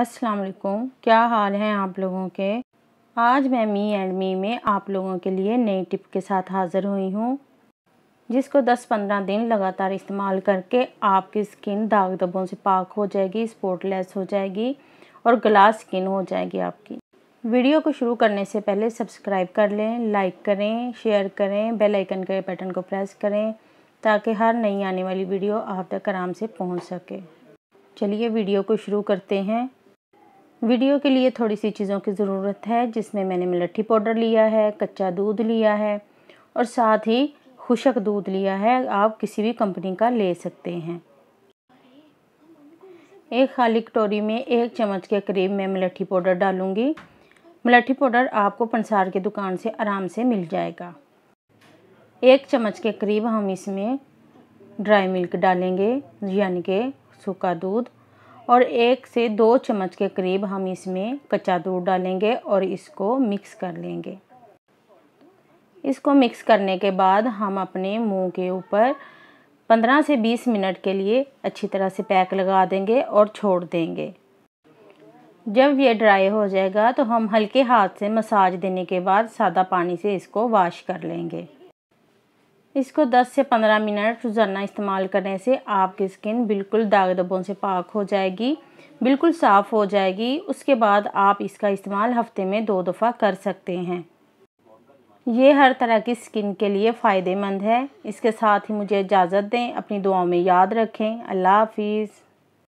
अस्सलाम वालेकुम क्या हाल हैं आप लोगों के आज मैं मी एंड मी में आप लोगों के लिए नई टिप के साथ हाज़िर हुई हूँ जिसको 10-15 दिन लगातार इस्तेमाल करके आपकी स्किन दाग धब्बों से पाक हो जाएगी स्पॉटलेस हो जाएगी और ग्लास स्किन हो जाएगी आपकी वीडियो को शुरू करने से पहले सब्सक्राइब कर लें लाइक करें शेयर करें बेल आइकन के बटन को प्रेस करें ताकि हर नई आने वाली वीडियो आप तक आराम से पहुँच सके चलिए वीडियो को शुरू करते हैं वीडियो के लिए थोड़ी सी चीज़ों की ज़रूरत है जिसमें मैंने मिलट्ठी पाउडर लिया है कच्चा दूध लिया है और साथ ही खुशक दूध लिया है आप किसी भी कंपनी का ले सकते हैं एक खाली कटोरी में एक चम्मच के करीब मैं मिलट्ठी पाउडर डालूंगी मिलट्ठी पाउडर आपको पंसार की दुकान से आराम से मिल जाएगा एक चम्मच के करीब हम इसमें ड्राई मिल्क डालेंगे यानी कि सूखा दूध और एक से दो चम्मच के करीब हम इसमें कच्चा दूध डालेंगे और इसको मिक्स कर लेंगे इसको मिक्स करने के बाद हम अपने मुंह के ऊपर 15 से 20 मिनट के लिए अच्छी तरह से पैक लगा देंगे और छोड़ देंगे जब ये ड्राई हो जाएगा तो हम हल्के हाथ से मसाज देने के बाद सादा पानी से इसको वॉश कर लेंगे इसको 10 से 15 मिनट रोज़ाना इस्तेमाल करने से आपकी स्किन बिल्कुल दाग दबों से पाक हो जाएगी बिल्कुल साफ़ हो जाएगी उसके बाद आप इसका इस्तेमाल हफ्ते में दो दफ़ा कर सकते हैं ये हर तरह की स्किन के लिए फ़ायदेमंद है इसके साथ ही मुझे इजाज़त दें अपनी दुआओं में याद रखें अल्लाह हाफिज़